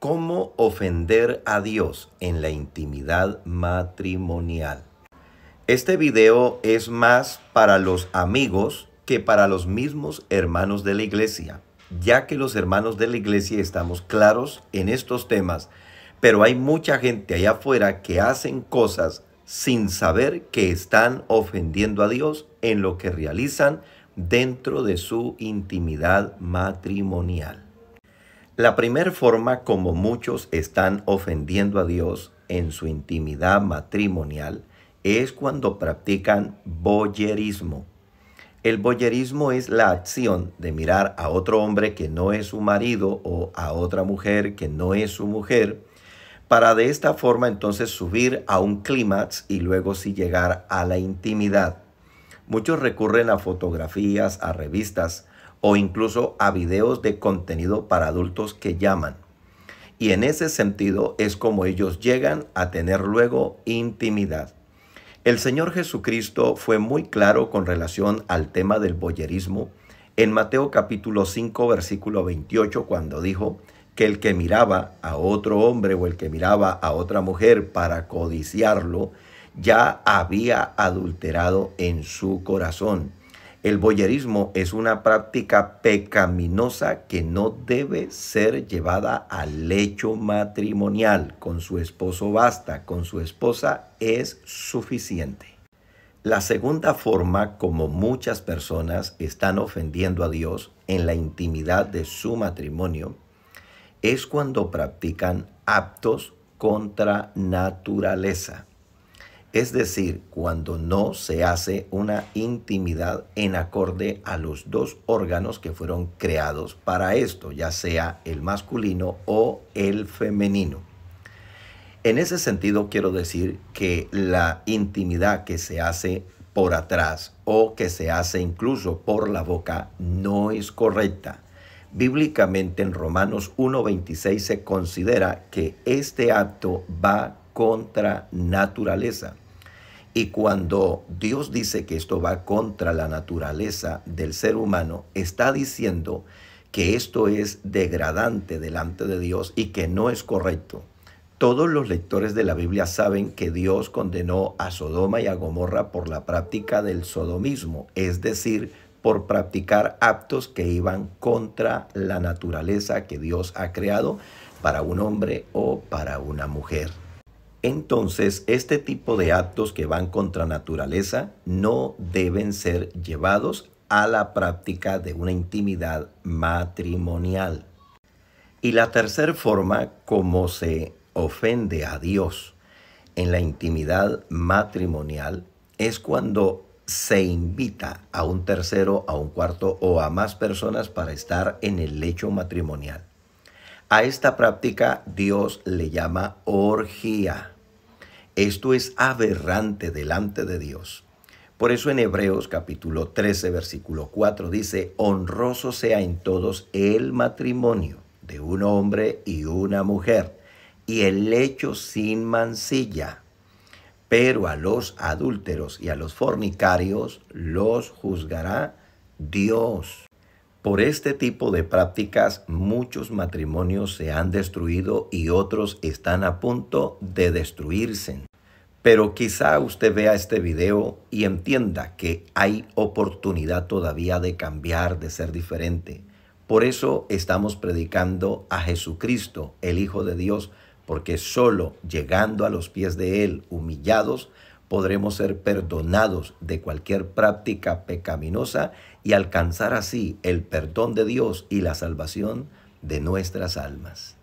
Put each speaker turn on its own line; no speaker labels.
¿Cómo ofender a Dios en la intimidad matrimonial? Este video es más para los amigos que para los mismos hermanos de la iglesia, ya que los hermanos de la iglesia estamos claros en estos temas, pero hay mucha gente allá afuera que hacen cosas sin saber que están ofendiendo a Dios en lo que realizan dentro de su intimidad matrimonial. La primera forma como muchos están ofendiendo a Dios en su intimidad matrimonial es cuando practican boyerismo. El boyerismo es la acción de mirar a otro hombre que no es su marido o a otra mujer que no es su mujer para de esta forma entonces subir a un clímax y luego sí llegar a la intimidad. Muchos recurren a fotografías, a revistas, o incluso a videos de contenido para adultos que llaman. Y en ese sentido es como ellos llegan a tener luego intimidad. El Señor Jesucristo fue muy claro con relación al tema del boyerismo en Mateo capítulo 5 versículo 28 cuando dijo que el que miraba a otro hombre o el que miraba a otra mujer para codiciarlo ya había adulterado en su corazón. El boyerismo es una práctica pecaminosa que no debe ser llevada al hecho matrimonial. Con su esposo basta, con su esposa es suficiente. La segunda forma como muchas personas están ofendiendo a Dios en la intimidad de su matrimonio es cuando practican actos contra naturaleza es decir, cuando no se hace una intimidad en acorde a los dos órganos que fueron creados para esto, ya sea el masculino o el femenino. En ese sentido, quiero decir que la intimidad que se hace por atrás o que se hace incluso por la boca no es correcta. Bíblicamente en Romanos 1.26 se considera que este acto va contra naturaleza. Y cuando Dios dice que esto va contra la naturaleza del ser humano, está diciendo que esto es degradante delante de Dios y que no es correcto. Todos los lectores de la Biblia saben que Dios condenó a Sodoma y a Gomorra por la práctica del sodomismo, es decir, por practicar actos que iban contra la naturaleza que Dios ha creado para un hombre o para una mujer. Entonces, este tipo de actos que van contra naturaleza no deben ser llevados a la práctica de una intimidad matrimonial. Y la tercera forma, como se ofende a Dios en la intimidad matrimonial, es cuando se invita a un tercero, a un cuarto o a más personas para estar en el lecho matrimonial. A esta práctica Dios le llama orgía. Esto es aberrante delante de Dios. Por eso en Hebreos capítulo 13 versículo 4 dice, honroso sea en todos el matrimonio de un hombre y una mujer y el lecho sin mancilla. Pero a los adúlteros y a los fornicarios los juzgará Dios. Por este tipo de prácticas muchos matrimonios se han destruido y otros están a punto de destruirse. Pero quizá usted vea este video y entienda que hay oportunidad todavía de cambiar, de ser diferente. Por eso estamos predicando a Jesucristo, el Hijo de Dios, porque solo llegando a los pies de Él, humillados, podremos ser perdonados de cualquier práctica pecaminosa y alcanzar así el perdón de Dios y la salvación de nuestras almas.